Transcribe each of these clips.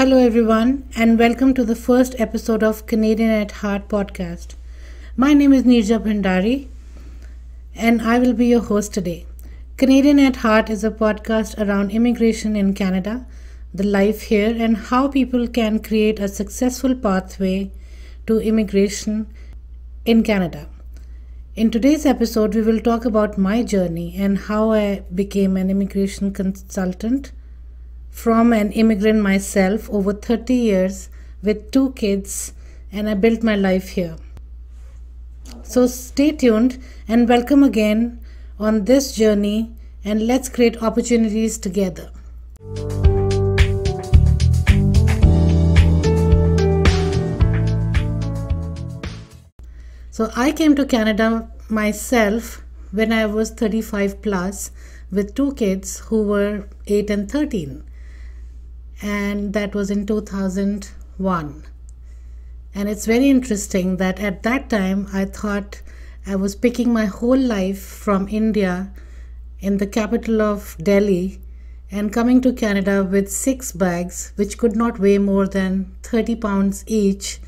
Hello, everyone, and welcome to the first episode of Canadian at Heart podcast. My name is Nirja Bhandari, and I will be your host today. Canadian at Heart is a podcast around immigration in Canada, the life here, and how people can create a successful pathway to immigration in Canada. In today's episode, we will talk about my journey and how I became an immigration consultant from an immigrant myself over 30 years with two kids, and I built my life here. So stay tuned and welcome again on this journey, and let's create opportunities together. So I came to Canada myself when I was 35 plus with two kids who were 8 and 13 and that was in 2001. And it's very interesting that at that time I thought I was picking my whole life from India in the capital of Delhi and coming to Canada with six bags, which could not weigh more than 30 pounds each.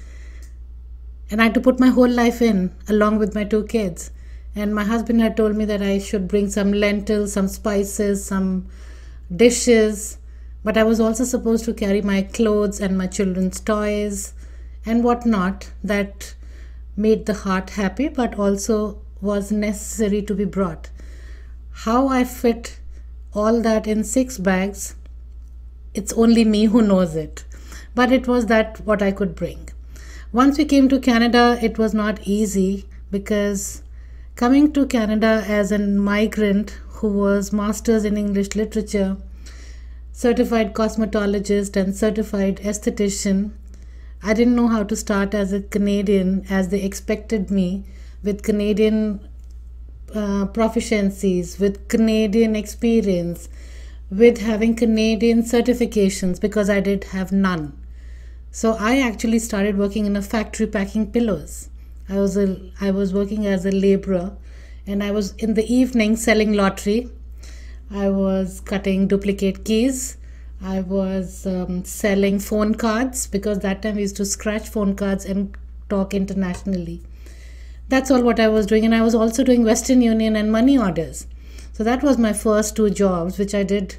And I had to put my whole life in along with my two kids. And my husband had told me that I should bring some lentils, some spices, some dishes, but I was also supposed to carry my clothes and my children's toys and whatnot that made the heart happy but also was necessary to be brought. How I fit all that in six bags, it's only me who knows it. But it was that what I could bring. Once we came to Canada, it was not easy because coming to Canada as a migrant who was masters in English literature certified cosmetologist and certified esthetician. I didn't know how to start as a Canadian as they expected me with Canadian uh, proficiencies, with Canadian experience, with having Canadian certifications because I did have none. So I actually started working in a factory packing pillows. I was a, I was working as a laborer and I was in the evening selling lottery I was cutting duplicate keys. I was um, selling phone cards because that time we used to scratch phone cards and talk internationally. That's all what I was doing. And I was also doing Western Union and money orders. So that was my first two jobs, which I did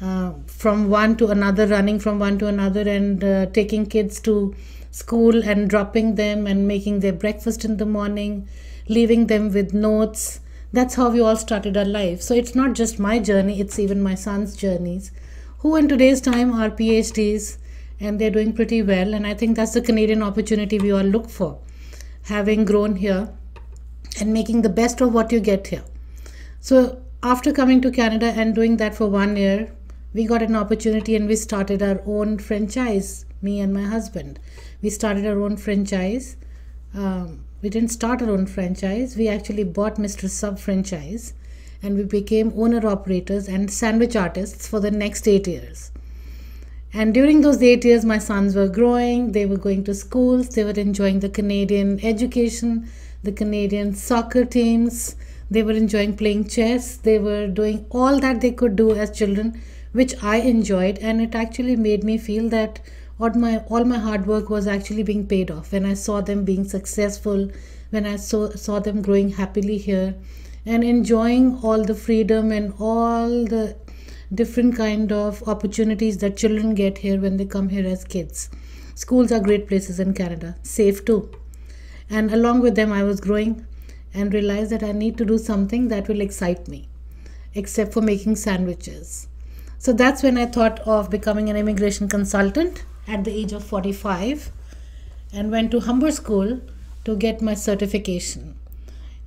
uh, from one to another, running from one to another, and uh, taking kids to school and dropping them and making their breakfast in the morning, leaving them with notes that's how we all started our life. So it's not just my journey, it's even my son's journeys, who in today's time are PhDs and they're doing pretty well. And I think that's the Canadian opportunity we all look for, having grown here and making the best of what you get here. So after coming to Canada and doing that for one year, we got an opportunity and we started our own franchise, me and my husband. We started our own franchise. Um, we didn't start our own franchise. We actually bought Mr. Sub franchise and we became owner operators and sandwich artists for the next eight years. And during those eight years, my sons were growing, they were going to schools, they were enjoying the Canadian education, the Canadian soccer teams, they were enjoying playing chess, they were doing all that they could do as children, which I enjoyed. And it actually made me feel that all my all my hard work was actually being paid off when i saw them being successful when i saw, saw them growing happily here and enjoying all the freedom and all the different kind of opportunities that children get here when they come here as kids schools are great places in canada safe too and along with them i was growing and realized that i need to do something that will excite me except for making sandwiches so that's when i thought of becoming an immigration consultant at the age of 45 and went to Humber School to get my certification.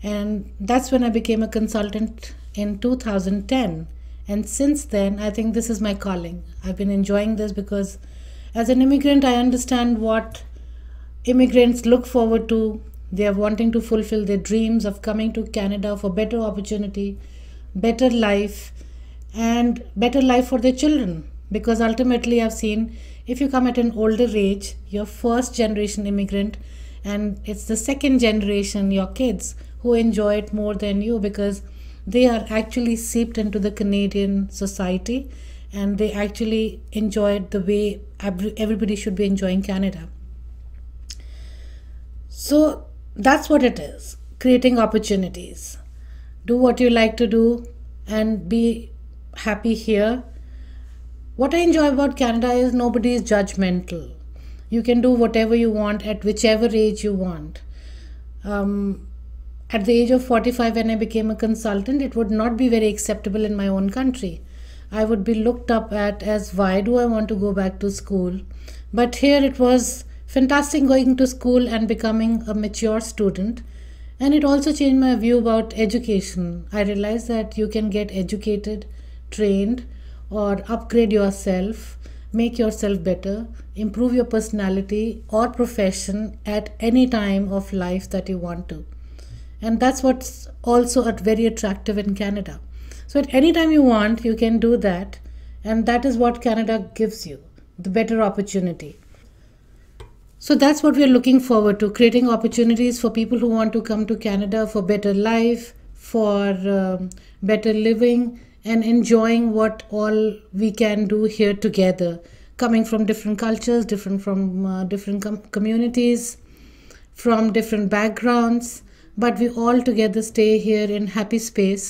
And that's when I became a consultant in 2010. And since then, I think this is my calling. I've been enjoying this because as an immigrant, I understand what immigrants look forward to. They are wanting to fulfill their dreams of coming to Canada for better opportunity, better life, and better life for their children because ultimately i've seen if you come at an older age you're first generation immigrant and it's the second generation your kids who enjoy it more than you because they are actually seeped into the canadian society and they actually enjoy it the way everybody should be enjoying canada so that's what it is creating opportunities do what you like to do and be happy here what I enjoy about Canada is nobody is judgmental. You can do whatever you want at whichever age you want. Um, at the age of 45, when I became a consultant, it would not be very acceptable in my own country. I would be looked up at as why do I want to go back to school? But here it was fantastic going to school and becoming a mature student. And it also changed my view about education. I realized that you can get educated, trained, or upgrade yourself, make yourself better, improve your personality or profession at any time of life that you want to. And that's what's also very attractive in Canada. So, at any time you want, you can do that. And that is what Canada gives you the better opportunity. So that's what we're looking forward to creating opportunities for people who want to come to Canada for better life, for um, better living, and enjoying what all we can do here together coming from different cultures different from uh, different com communities from different backgrounds but we all together stay here in happy space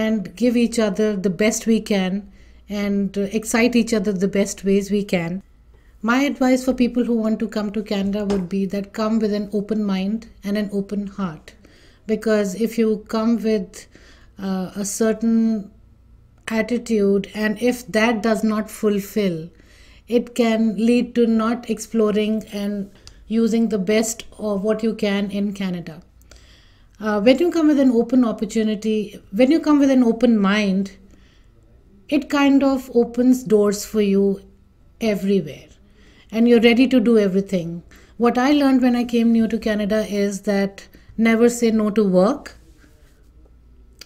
and give each other the best we can and uh, excite each other the best ways we can my advice for people who want to come to canada would be that come with an open mind and an open heart because if you come with uh, a certain attitude and if that does not fulfill it can lead to not exploring and using the best of what you can in canada uh, when you come with an open opportunity when you come with an open mind it kind of opens doors for you everywhere and you're ready to do everything what i learned when i came new to canada is that never say no to work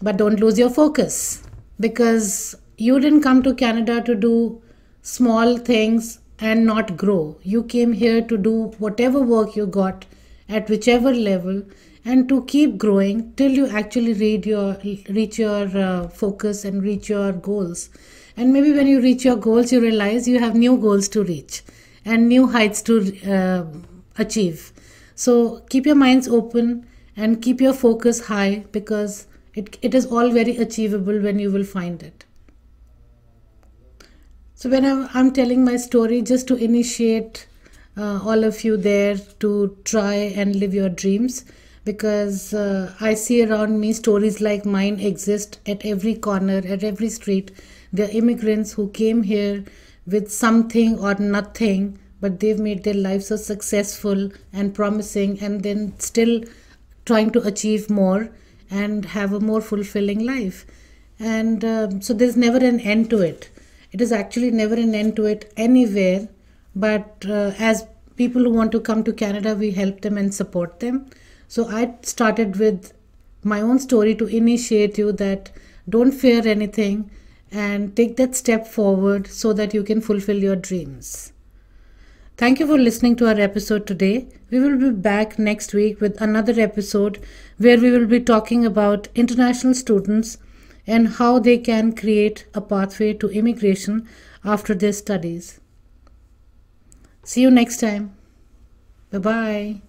but don't lose your focus because you didn't come to Canada to do small things and not grow. You came here to do whatever work you got at whichever level and to keep growing till you actually read your reach your uh, focus and reach your goals and maybe when you reach your goals you realize you have new goals to reach and new heights to uh, achieve so keep your minds open and keep your focus high because it, it is all very achievable when you will find it. So when I'm, I'm telling my story, just to initiate uh, all of you there to try and live your dreams, because uh, I see around me stories like mine exist at every corner, at every street. There are immigrants who came here with something or nothing, but they've made their lives so successful and promising, and then still trying to achieve more and have a more fulfilling life. And uh, so there's never an end to it. It is actually never an end to it anywhere. But uh, as people who want to come to Canada, we help them and support them. So I started with my own story to initiate you that don't fear anything and take that step forward so that you can fulfill your dreams. Thank you for listening to our episode today. We will be back next week with another episode where we will be talking about international students and how they can create a pathway to immigration after their studies. See you next time. Bye bye.